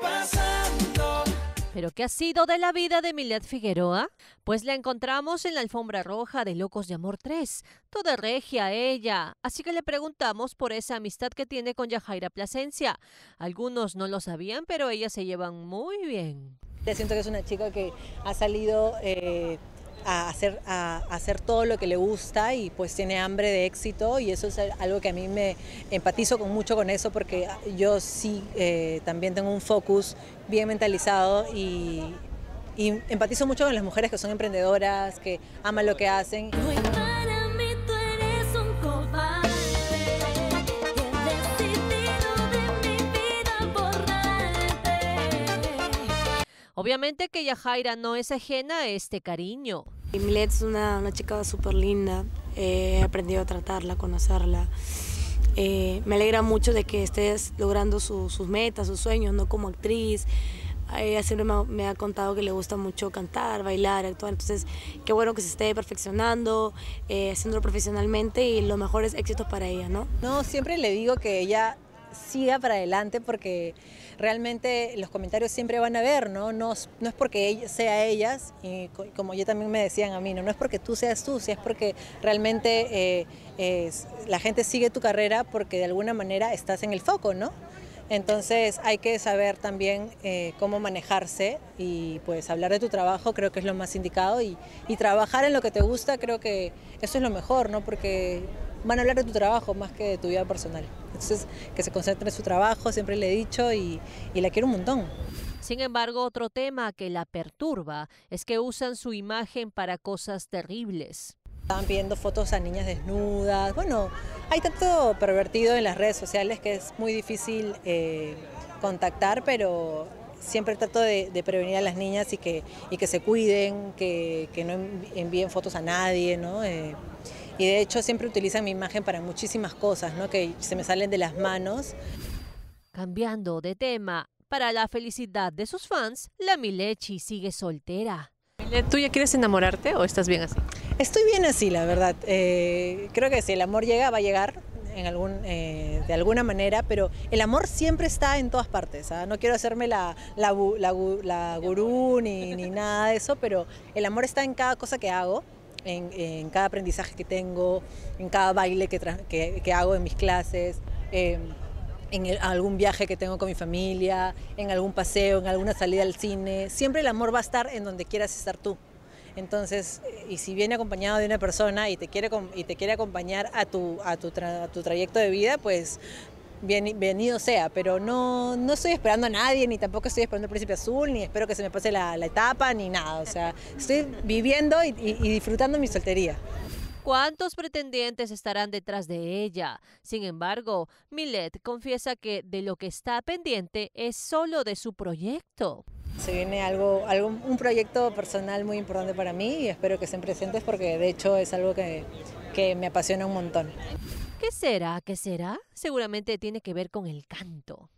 pasando? ¿Pero qué ha sido de la vida de Milet Figueroa? Pues la encontramos en la alfombra roja de Locos de Amor 3, toda regia ella. Así que le preguntamos por esa amistad que tiene con Yajaira Plasencia. Algunos no lo sabían, pero ellas se llevan muy bien. Te siento que es una chica que ha salido eh, a hacer, a hacer todo lo que le gusta y pues tiene hambre de éxito y eso es algo que a mí me empatizo con mucho con eso porque yo sí eh, también tengo un focus bien mentalizado y, y, empatizo mucho con las mujeres que son emprendedoras, que aman lo que hacen. Obviamente que Yajaira no es ajena a este cariño. Milet es una, chica súper linda, eh, he aprendido a tratarla, a conocerla. Eh, me alegra mucho de que estés logrando sus metas, sus sueños, no como actriz. Ella siempre me ha, contado que le gusta mucho cantar, bailar, actuar. Entonces, qué bueno que se esté perfeccionando, eh, haciéndolo profesionalmente y los mejores éxitos para ella, ¿no? No, siempre le digo que ella siga para adelante porque realmente los comentarios siempre van a ver, ¿no? No, no es porque ella, sea ellas, y como yo también me decían a mí, no, no es porque tú seas tú, si es porque realmente eh, la gente sigue tu carrera porque de alguna manera estás en el foco, ¿no? Entonces hay que saber también eh, cómo manejarse y pues hablar de tu trabajo creo que es lo más indicado y, trabajar en lo que te gusta creo que eso es lo mejor, ¿no? Porque van a hablar de tu trabajo más que de tu vida personal. Entonces, que se concentre en su trabajo, siempre le he dicho, y, la quiero un montón. Sin embargo, otro tema que la perturba es que usan su imagen para cosas terribles. Estaban pidiendo fotos a niñas desnudas. Bueno, hay tanto pervertido en las redes sociales que es muy difícil eh, contactar, pero siempre trato de, prevenir a las niñas y que, y que se cuiden, que, no envíen fotos a nadie, ¿no? Eh, y de hecho siempre utilizan mi imagen para muchísimas cosas, ¿no? Que se me salen de las manos. Cambiando de tema, para la felicidad de sus fans, la Milechi sigue soltera. ¿Tú ya quieres enamorarte o estás bien así? Estoy bien así, la verdad. Eh, creo que si el amor llega, va a llegar algún, eh, de alguna manera, pero el amor siempre está en todas partes. ¿ah? No quiero hacerme la, la, la, gurú ni, ni, nada de eso, pero el amor está en cada cosa que hago, en, cada aprendizaje que tengo, en cada baile que, que, hago en mis clases. Em, en algún viaje que tengo con mi familia, en algún paseo, en alguna salida al cine. Siempre el amor va a estar en donde quieras estar tú. Entonces, eh, y si viene acompañado de una persona y te quiere, y te quiere acompañar a tu, a tu, tu trayecto de vida, pues bienvenido sea, pero no, no estoy esperando a nadie, ni tampoco estoy esperando al príncipe azul, ni espero que se me pase la, etapa, ni nada. O sea, estoy viviendo y, y disfrutando mi soltería. ¿Cuántos pretendientes estarán detrás de ella? Sin embargo, Millet confiesa que de lo que está pendiente es solo de su proyecto. Se viene algo, algo, un proyecto personal muy importante para mí y espero que estén presentes porque de hecho es algo que, que me apasiona un montón. ¿Qué será? ¿Qué será? Seguramente tiene que ver con el canto.